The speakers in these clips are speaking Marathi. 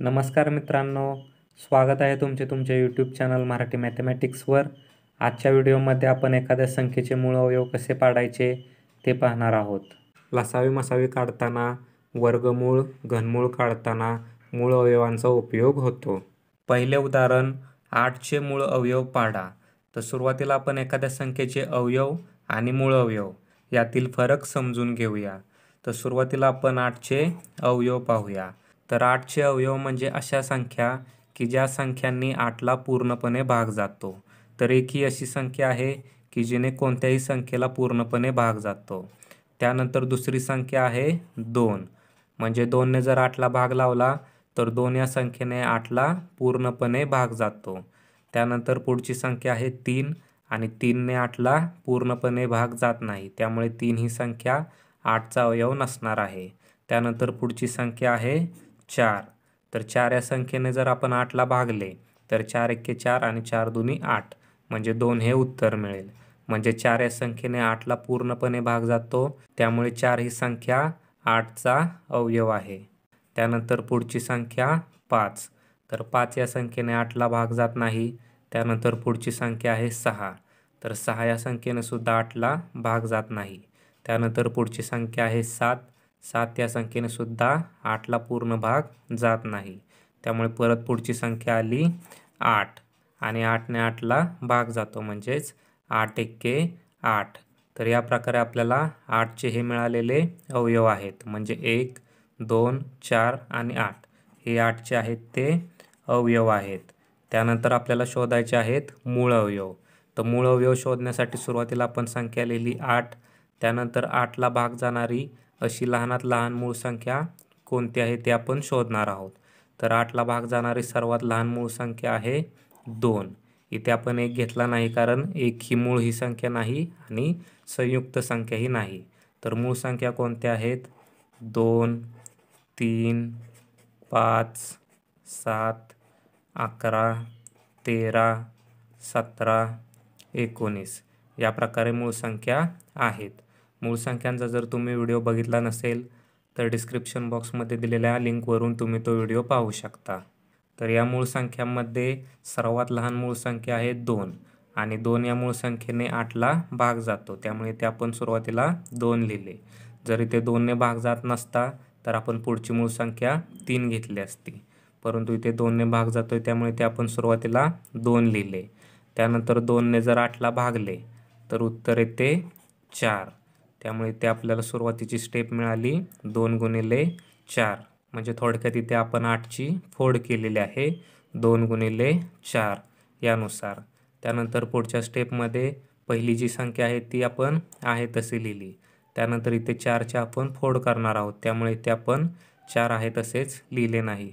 नमस्कार मित्रांनो स्वागत आहे तुमचे तुमच्या यूट्यूब चॅनल मराठी मॅथमॅटिक्सवर आजच्या व्हिडिओमध्ये आपण एखाद्या संख्येचे मूळ अवयव कसे पाडायचे ते पाहणार आहोत लसावी मसावी काढताना वर्गमूळ घनमूळ काढताना मूळ अवयवांचा उपयोग होतो पहिले उदाहरण आठचे मूळ अवयव पाडा तर सुरुवातीला आपण एखाद्या संख्येचे अवयव आणि मूळ अवयव यातील फरक समजून घेऊया तर सुरुवातीला आपण आठचे अवयव पाहूया तर आठचे अवयव म्हणजे अशा संख्या की ज्या संख्यांनी आठला पूर्णपणे भाग जातो तर एक ही अशी संख्या आहे की जिने कोणत्याही संख्येला पूर्णपणे भाग जातो त्यानंतर दुसरी संख्या आहे दोन म्हणजे दोनने जर आठला भाग लावला तर दोन या संख्येने आठला पूर्णपणे भाग जातो त्यानंतर पुढची संख्या आहे तीन आणि तीनने आठला पूर्णपणे भाग जात नाही त्यामुळे तीन ही संख्या आठचा अवयव नसणार आहे त्यानंतर पुढची संख्या आहे चार तर चार या संख्येने जर आपण आठला भागले तर चार एके चार आणि चार दोन्ही आठ म्हणजे दोन हे उत्तर मिळेल म्हणजे चार या संख्येने आठला पूर्णपणे भाग जातो त्यामुळे चार ही संख्या आठचा अवयव आहे त्यानंतर पुढची संख्या पाच तर पाच या संख्येने आठला भाग जात नाही त्यानंतर पुढची संख्या आहे सहा तर सहा या संख्येने सुद्धा आठला भाग जात नाही त्यानंतर पुढची संख्या आहे सात सात या संख्येने सुद्धा आठला पूर्ण भाग जात नाही त्यामुळे परत पुढची संख्या आली आठ आणि आठने आठला भाग जातो म्हणजेच आठ एक्के आठ तर या प्रकारे आपल्याला आठचे हे मिळालेले अवयव आहेत म्हणजे एक दोन चार आणि आठ हे आठचे आहेत ते अवयव आहेत त्यानंतर आपल्याला शोधायचे आहेत मूळ अवयव तर मूळ अवयव शोधण्यासाठी सुरुवातीला आपण संख्या लिहिली आठ त्यानंतर आठला भाग जाणारी अशी लहानात लहान मूळ संख्या कोणती आहे ते आपण शोधणार आहोत तर आठला भाग जाणारी सर्वात लहान मूळ संख्या आहे दोन इथे आपण एक घेतला नाही कारण एक ही मूळ ही संख्या नाही आणि संयुक्त संख्याही नाही तर मूळ संख्या कोणत्या आहेत दोन तीन पाच सात अकरा तेरा सतरा एकोणीस या प्रकारे मूळ संख्या आहेत मूळ संख्यांचा जर तुम्ही व्हिडिओ बघितला नसेल तर डिस्क्रिप्शन बॉक्समध्ये दिलेल्या लिंकवरून तुम्ही तो व्हिडिओ पाहू शकता तर या मूळ संख्यांमध्ये सर्वात लहान मूळ संख्या आहे दोन आणि दोन या मूळ संख्येने आठला भाग जातो त्यामुळे ते आपण सुरुवातीला दोन लिहिले जरी ते दोनने भाग जात नसता तर आपण पुढची मूळ संख्या तीन घेतली असती परंतु इथे दोनने भाग जातो त्यामुळे ते आपण सुरुवातीला दोन लिहिले त्यानंतर दोनने जर आठला भागले तर उत्तर येते चार त्यामुळे ते आपल्याला सुरुवातीची स्टेप मिळाली दोन गुणिले चार म्हणजे थोडक्यात इथे आपण आठची फोड केलेली आहे दोन गुणिले चार यानुसार त्यानंतर पुढच्या स्टेपमध्ये पहिली जी संख्या आहे ती आपण आहे तसे लिहिली त्यानंतर इथे चारच्या आपण फोड करणार आहोत त्यामुळे इथे आपण चार आहे तसेच लिहिले नाही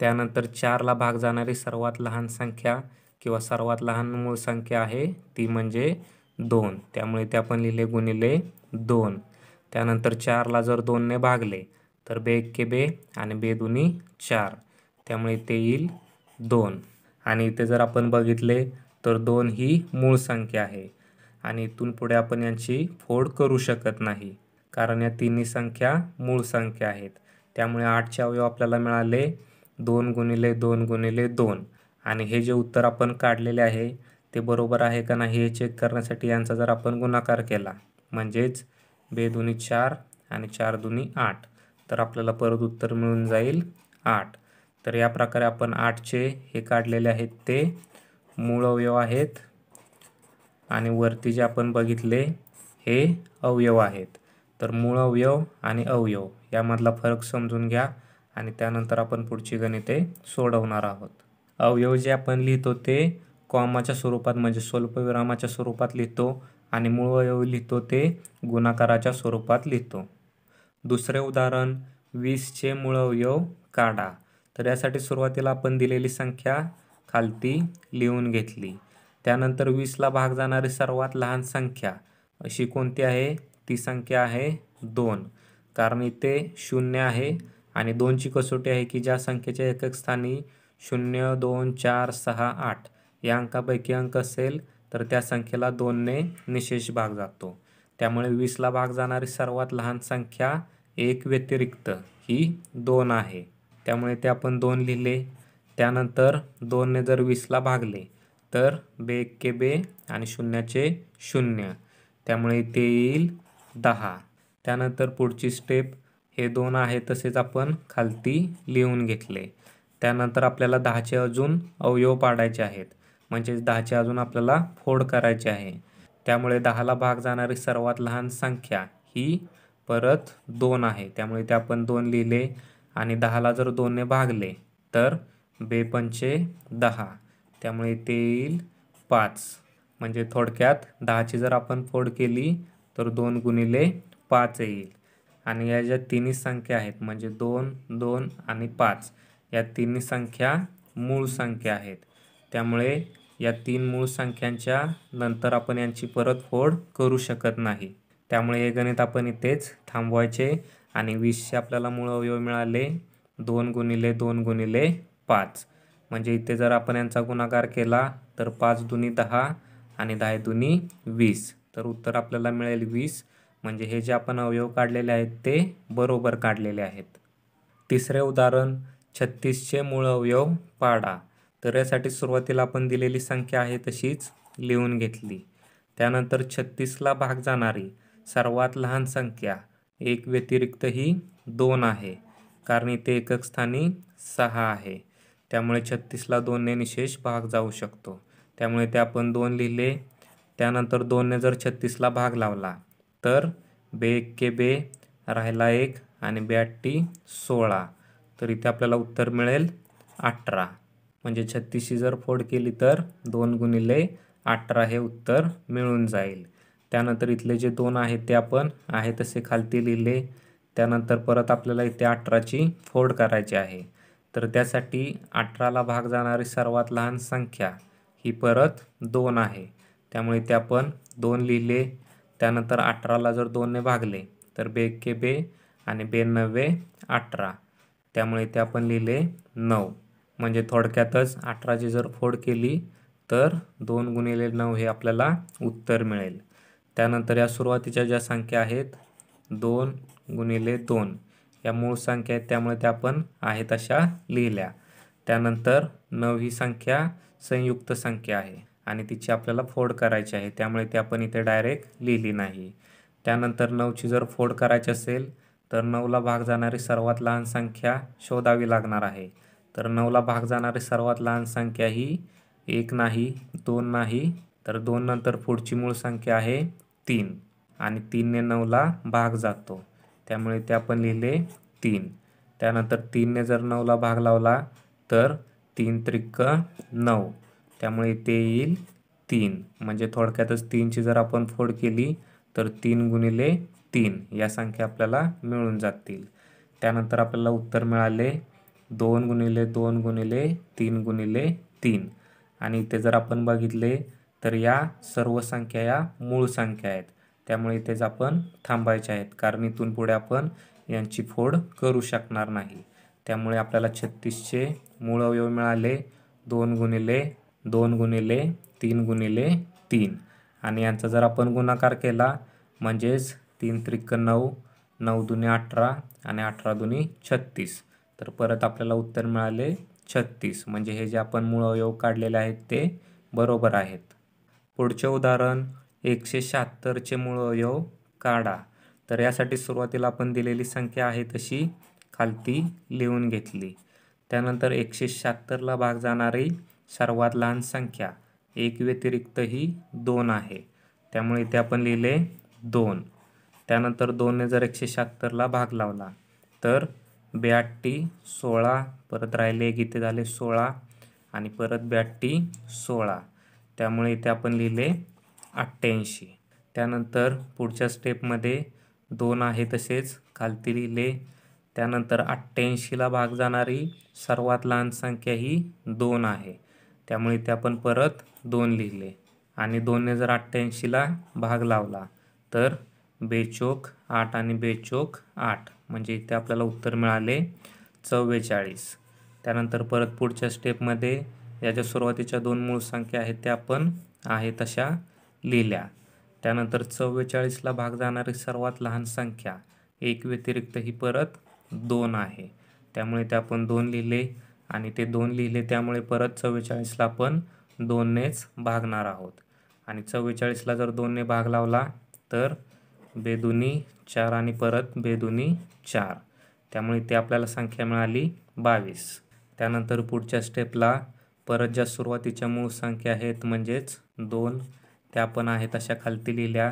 त्यानंतर चारला भाग जाणारी सर्वात लहान संख्या किंवा सर्वात लहान मूळ संख्या आहे ती म्हणजे दोन त्यामुळे ते आपण लिहिले गुणिले दोन त्यानंतर चारला जर दोनने भागले तर बे एक्के बे आणि बे दोन्ही चार त्यामुळे ते येईल दोन आणि इथे जर आपण बघितले तर दोन ही मूळ संख्या आहे आणि इथून पुढे आपण यांची फोड करू शकत नाही कारण या तिन्ही संख्या मूळ संख्या आहेत त्यामुळे आठचे अवयव आपल्याला मिळाले दोन गुणिले दोन गुणिले दोन आणि हे जे उत्तर आपण काढलेले आहे ते बरोबर आहे का नाही हे चेक करण्यासाठी यांचा जर आपण गुणाकार केला म्हणजेच बे दोन्ही चार आणि चार दोन्ही आठ तर आपल्याला परत उत्तर मिळून जाईल आठ तर या प्रकारे आपण आठचे हे काढलेले आहेत ते मूळ अवयव आहेत आणि वरती जे आपण बघितले हे अवयव आहेत तर मूळ अवयव आणि अवयव यामधला फरक समजून घ्या आणि त्यानंतर आपण पुढची गणिते सोडवणार आहोत अवयव जे आपण लिहितो ते कॉमाच्या स्वरूपात म्हणजे स्वल्पविरामाच्या स्वरूपात लिहितो आणि मूळ लिहितो ते गुणाकाराच्या स्वरूपात लिहितो दुसरे उदाहरण वीसचे मूळ अवयव काढा तर यासाठी सुरुवातीला आपण दिलेली संख्या खालती लिहून घेतली त्यानंतर वीसला भाग जाणारी सर्वात लहान संख्या अशी कोणती आहे ती संख्या आहे दोन कारण इथे शून्य आहे आणि दोनची कसोटी आहे की ज्या संख्येच्या एकक स्थानी शून्य दोन चार सहा आठ या अंकापैकी अंक असेल तर त्या संख्येला दोनने निशेष भाग जातो त्यामुळे वीसला भाग जाणारी सर्वात लहान संख्या एक व्यतिरिक्त ही दोन आहे त्यामुळे ते आपण दोन लिहिले त्यानंतर दोनने जर वीसला भागले तर बे एक्के बे आणि शून्याचे शून्य त्यामुळे ते येईल दहा त्यानंतर पुढची स्टेप हे दोन आहे तसेच आपण खालती लिहून घेतले त्यानंतर आपल्याला दहाचे अजून अवयव पाडायचे आहेत म्हणजेच दहाची अजून आपल्याला फोड करायची आहे त्यामुळे दहाला भाग जाणारी सर्वात लहान संख्या ही परत दोन आहे त्यामुळे ते आपण दोन लिहिले आणि दहाला जर दोनने भागले तर बेपंचे दहा त्यामुळे ते येईल पाच म्हणजे थोडक्यात दहाची जर आपण फोड केली तर दोन गुणिले पाच येईल आणि या ज्या तिन्ही संख्या आहेत म्हणजे दोन दोन आणि पाच या तिन्ही संख्या मूळ संख्या आहेत त्यामुळे या तीन मूळ संख्यांच्या नंतर आपण यांची परतफोड करू शकत नाही त्यामुळे हे गणित आपण इथेच थांबवायचे आणि वीसचे आपल्याला मूळ अवयव मिळाले दोन गुणिले दोन गुणिले पाच म्हणजे इथे जर आपण यांचा गुणाकार केला तर पाच दुनी दहा आणि दहा दुनी वीस तर उत्तर आपल्याला मिळेल वीस म्हणजे हे जे आपण अवयव काढलेले आहेत ते बरोबर काढलेले आहेत तिसरे उदाहरण छत्तीसचे मूळ अवयव पाडा तर यासाठी सुरुवातीला आपण दिलेली संख्या आहे तशीच लिहून घेतली त्यानंतर छत्तीसला भाग जाणारी सर्वात लहान संख्या एक व्यतिरिक्त ही दोन आहे कारण इथे एकक स्थानी सहा आहे त्यामुळे छत्तीसला दोनने निशेष भाग जाऊ शकतो त्यामुळे ते आपण दोन लिहिले त्यानंतर दोनने जर छत्तीसला भाग लावला तर बे के बे राहिला एक आणि बॅट्टी सोळा तर इथे आपल्याला उत्तर मिळेल अठरा म्हणजे छत्तीसशी जर फोड केली तर दोन गुणिले अठरा हे उत्तर मिळून जाईल त्यानंतर इथले जे दोन आहेत ते आपण आहे तसे खालती लिहिले त्यानंतर परत आपल्याला इथे अठराची फोड करायची आहे तर त्यासाठी अठराला भाग जाणारी सर्वात लहान संख्या ही परत दोन आहे त्यामुळे ते आपण दोन लिहिले त्यानंतर अठराला जर दोनने भागले तर के बे आणि नव्वे अठरा त्यामुळे ते आपण लिहिले नऊ म्हणजे थोडक्यातच अठराची जर फोड केली तर दोन गुणिले नऊ हे आपल्याला उत्तर मिळेल त्यानंतर या सुरुवातीच्या ज्या संख्या आहेत दोन गुणिले दोन या मूळ संख्या आहेत त्यामुळे त्या आपण आहेत अशा लिहिल्या त्यानंतर नऊ ही संख्या संयुक्त संख्या आहे आणि तिची आपल्याला फोड करायची आहे त्यामुळे ती आपण इथे डायरेक्ट लिहिली नाही त्यानंतर नऊची जर फोड करायची असेल तर नऊला भाग जाणारी सर्वात लहान संख्या शोधावी लागणार आहे तर नऊला भाग जाणारी सर्वात लहान संख्या ही एक नाही दोन नाही तर दोन नंतर पुढची मूळ संख्या आहे तीन आणि तीनने नऊला भाग जातो त्यामुळे ते आपण लिहिले तीन त्यानंतर तीनने जर नऊला भाग लावला तर तीन त्रिक्क नऊ त्यामुळे ते येईल तीन म्हणजे थोडक्यातच तीनची जर आपण फोड केली तर तीन गुणिले तीन या संख्या आपल्याला मिळून जातील त्यानंतर आपल्याला उत्तर मिळाले दोन गुणिले दोन गुणिले तीन गुणिले तीन आणि इथे जर आपण बघितले तर या सर्व संख्या या मूळ संख्या आहेत त्यामुळे इथेच आपण थांबायचे आहेत कारण इथून पुढे आपण यांची फोड करू शकणार नाही त्यामुळे आपल्याला छत्तीसचे मूळ अवयव मिळाले दोन गुणिले दोन गुणिले तीन गुणिले तीन आणि यांचा जर आपण गुणाकार केला म्हणजेच तीन त्रिक नऊ नऊ दुनी अठरा आणि अठरा दुनी छत्तीस तर परत आपल्याला उत्तर मिळाले छत्तीस म्हणजे हे जे आपण मूळ अवयव काढलेले आहेत ते बरोबर आहेत पुढचे उदाहरण एकशे शहात्तरचे मूळ अवयव काढा तर यासाठी सुरुवातीला आपण दिलेली संख्या आहे तशी खालती लिहून घेतली त्यानंतर एकशे शहात्तरला भाग जाणारी सर्वात लहान संख्या एक व्यतिरिक्त ही दोन आहे त्यामुळे इथे आपण लिहिले दोन त्यानंतर दोनने जर एकशे शहात्तरला भाग लावला तर ब्याटी सोळा परत राहिले एक इथे झाले सोळा आणि परत ब्याटी सोळा त्यामुळे इथे आपण लिहिले अठ्ठ्याऐंशी त्यानंतर पुढच्या स्टेपमध्ये दोन आहे तसेच खालती लिहिले त्यानंतर अठ्ठ्याऐंशीला भाग जाणारी सर्वात लहान संख्या ही दोन आहे त्यामुळे इथे आपण परत दोन लिहिले आणि दोनने जर अठ्ठ्याऐंशीला भाग लावला तर बेचोक आठ आणि बेचोक आठ म्हणजे इथे आपल्याला उत्तर मिळाले चव्वेचाळीस त्यानंतर परत पुढच्या स्टेपमध्ये या ज्या सुरुवातीच्या दोन मूळ संख्या आहेत त्या आपण आहे तशा लिहिल्या त्यानंतर चव्वेचाळीसला भाग जाणारी सर्वात लहान संख्या एक व्यतिरिक्त ही परत दोन आहे त्यामुळे ते आपण दोन लिहिले आणि ते दोन लिहिले त्यामुळे परत चव्वेचाळीसला आपण दोननेच भागणार आहोत आणि चव्वेचाळीसला जर दोनने भाग लावला तर बेदुनी चार आणि परत बेदुनी चार त्यामुळे ते आपल्याला संख्या मिळाली बावीस त्यानंतर पुढच्या स्टेपला परत ज्या सुरुवातीच्या मूळ संख्या आहेत म्हणजेच दोन त्या पण आहेत अशा खालती लिहिल्या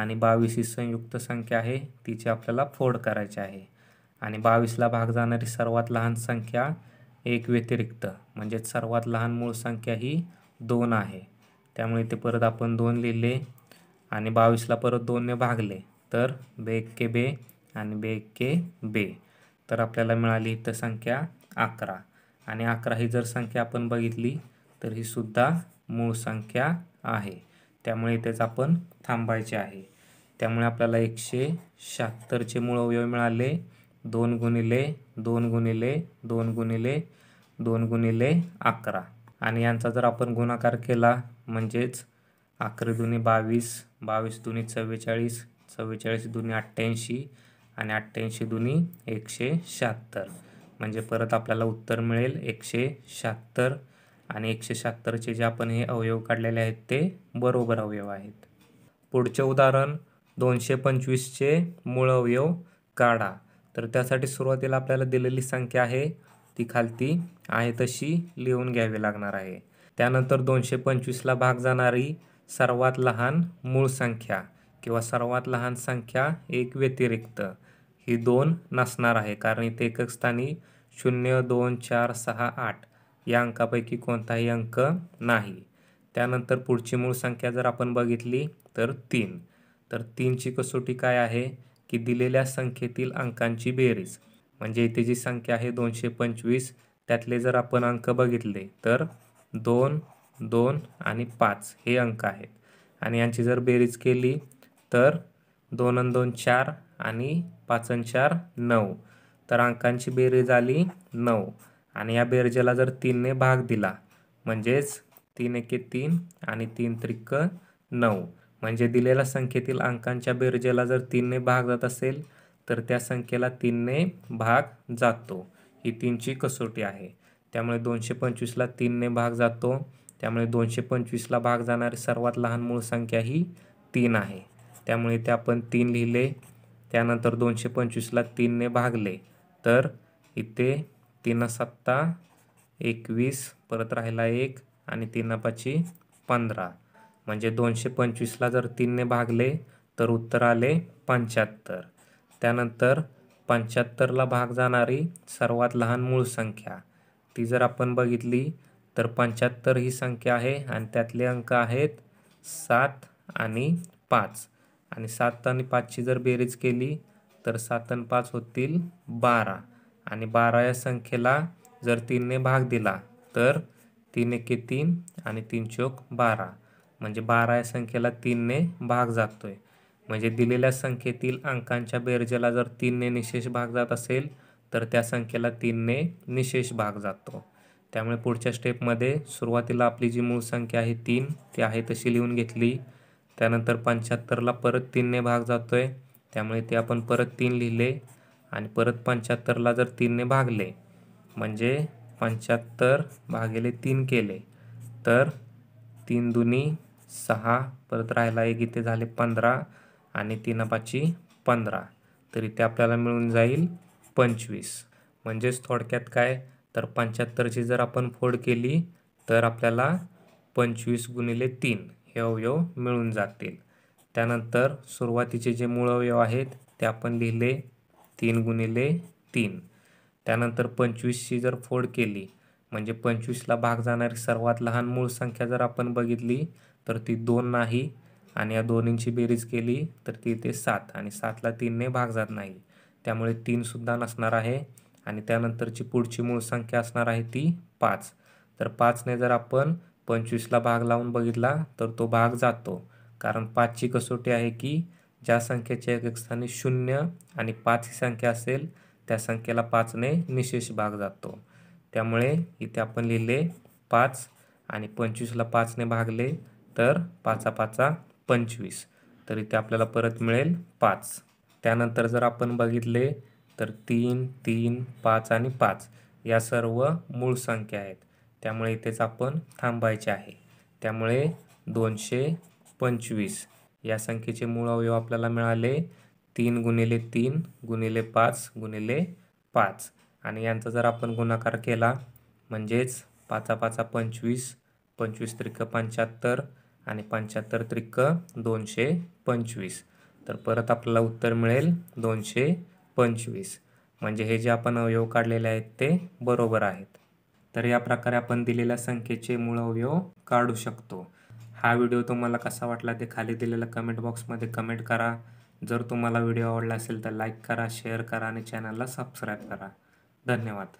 आणि बावीस ही संयुक्त संख्या आहे तिची आपल्याला फोड करायची आहे आणि बावीसला भाग जाणारी सर्वात लहान संख्या एक व्यतिरिक्त म्हणजेच सर्वात लहान मूळ संख्या ही दोन आहे त्यामुळे ते परत आपण दोन लिहिले आणि बावीसला परत दोनने भागले तर बे एक्के बे आणि बे एक्के बे तर आपल्याला मिळाली इथं संख्या अकरा आणि अकरा ही जर संख्या आपण बघितली तर ही सुद्धा मूळ संख्या आहे त्यामुळे इथेच आपण थांबायचे आहे त्यामुळे आपल्याला एकशे शहात्तरचे मूळ अवयव मिळाले दोन गुणिले दोन गुणिले दोन गुणिले दोन गुणिले अकरा आणि यांचा जर आपण गुणाकार केला म्हणजेच अकरा दुनी बावीस बावीस दुनी चव्वेचाळीस चव्वेचाळीस दुनी अठ्ठ्याऐंशी आणि अठ्ठ्याऐंशी दुनी एकशे शहात्तर म्हणजे परत आपल्याला उत्तर मिळेल एकशे शहात्तर आणि एकशे शहात्तरचे जे आपण हे अवयव काढलेले आहेत ते बरोबर अवयव आहेत पुढचे उदाहरण दोनशे पंचवीसचे मूळ अवयव काढा तर त्यासाठी सुरुवातीला आपल्याला दिलेली संख्या आहे ती खालती आहे तशी लिहून घ्यावी लागणार आहे त्यानंतर दोनशे पंचवीसला भाग जाणारी सर्वात लहान मूळ संख्या किंवा सर्वात लहान संख्या एक व्यतिरिक्त ही दोन नसणार आहे कारण इथे एकक स्थानी शून्य दोन चार सहा आठ या अंकापैकी कोणताही अंक नाही त्यानंतर पुढची मूळ संख्या जर आपण बघितली तर तीन तर तीनची कसोटी काय आहे की दिलेल्या संख्येतील अंकांची बेरीज म्हणजे इथे जी संख्या आहे दोनशे पंचवीस त्यातले जर आपण अंक बघितले तर दोन दोन आणि पाच हे अंक आहेत आणि यांची जर बेरीज केली तर दोन आणि दोन चार आणि पाच आणि चार नऊ तर अंकांची बेरीज आली नऊ आणि या बेरजेला जर तीनने भाग दिला म्हणजेच तीन एके तीन आणि तीन त्रिक नऊ म्हणजे दिलेल्या संख्येतील अंकांच्या बेरजेला जर तीनने भाग जात असेल तर त्या संख्येला तीनने भाग जातो ही तीनची कसोटी आहे त्यामुळे दोनशे पंचवीसला तीनने भाग जातो त्यामुळे दोनशे पंचवीसला भाग जाणारी सर्वात लहान मूळ संख्या ही तीन आहे त्यामुळे ते आपण तीन लिहिले त्यानंतर दोनशे पंचवीसला तीनने भागले तर इथे तीन सत्ता एकवीस परत राहिला एक आणि तीन पाची पंधरा म्हणजे दोनशे पंचवीसला जर तीनने भागले तर उत्तर आले पंच्याहत्तर त्यानंतर पंच्याहत्तरला भाग जाणारी सर्वात लहान मूळ संख्या ती जर आपण बघितली तर पंच्याहत्तर ही संख्या आहे आणि त्यातले अंक आहेत सात आणि पाच आणि सात आणि पाचची जर बेरीज केली तर सात आणि पाच होतील बारा आणि बारा या संख्येला जर तीनने भाग दिला तर तीन एके तीन आणि तीन चोक बारा म्हणजे बारा या संख्येला तीनने भाग जातो आहे म्हणजे दिलेल्या संख्येतील अंकांच्या बेरजेला जर तीनने निशेष भाग जात असेल तर त्या संख्येला तीनने निशेष भाग जातो त्यामुळे पुढच्या स्टेपमध्ये सुरुवातीला आपली जी मूळ संख्या आहे तीन ती आहे तशी लिहून घेतली त्यानंतर पंच्याहत्तरला परत तीनने भाग जातो आहे त्यामुळे ते आपण परत तीन लिहिले आणि परत पंच्याहत्तरला जर तीनने भागले म्हणजे पंच्याहत्तर भागेले तीन केले तर तीन दुनी सहा परत राहायला एक इथे झाले पंधरा आणि तीनापाची पंधरा तर इथे आपल्याला मिळून जाईल पंचवीस म्हणजेच थोडक्यात काय तर पंच्याहत्तरची जर आपण फोड केली तर आपल्याला पंचवीस गुणिले तीन हे अवयव मिळून जातील त्यानंतर सुरुवातीचे जे मूळ अवयव आहेत ते आपण लिहिले तीन गुणिले तीन त्यानंतर पंचवीसची जर फोड केली म्हणजे पंचवीसला भाग जाणारी सर्वात लहान मूळ संख्या जर आपण बघितली तर ती दोन नाही आणि या दोन्हींची बेरीज केली तर ती ते सात आणि सातला तीनने भाग जात नाही त्यामुळे तीनसुद्धा नसणार आहे आणि त्यानंतरची पुढची मूळ संख्या असणार आहे ती पाच तर पाचने जर आपण पंचवीसला भाग लावून बघितला तर तो भाग जातो कारण पाचची कसोटी आहे की ज्या संख्येच्या एक स्थानी शून्य आणि पाच ही संख्या असेल त्या संख्येला पाचने निशेष भाग जातो त्यामुळे इथे आपण लिहिले पाच आणि पंचवीसला पाचने भागले तर पाचा पाचा पंचवीस तर इथे आपल्याला परत मिळेल पाच त्यानंतर जर आपण बघितले तर तीन तीन पाच आणि पाच या सर्व मूळ संख्या आहेत त्यामुळे इथेच आपण थांबायचे आहे त्यामुळे दोनशे पंचवीस या संख्येचे मूळ अवयव आपल्याला मिळाले तीन गुणिले तीन गुणिले पाच गुणिले पाच आणि यांचा जर आपण गुणाकार केला म्हणजेच पाचा पाचा पंचवीस पंचवीस त्रिक पंच्याहत्तर आणि पंच्याहत्तर त्रिक दोनशे पंचवीस तर परत आपल्याला उत्तर मिळेल दोनशे पंचवीस म्हणजे हे जे आपण अवयव काढलेले आहेत ते बरोबर आहेत तर या प्रकारे आपण दिलेल्या संख्येचे मूळ अवयव काढू शकतो हा व्हिडिओ तुम्हाला कसा वाटला ते खाली दिलेल्या कमेंट बॉक्समध्ये कमेंट करा जर तुम्हाला व्हिडिओ आवडला असेल तर लाईक करा शेअर करा आणि चॅनलला सबस्क्राईब करा धन्यवाद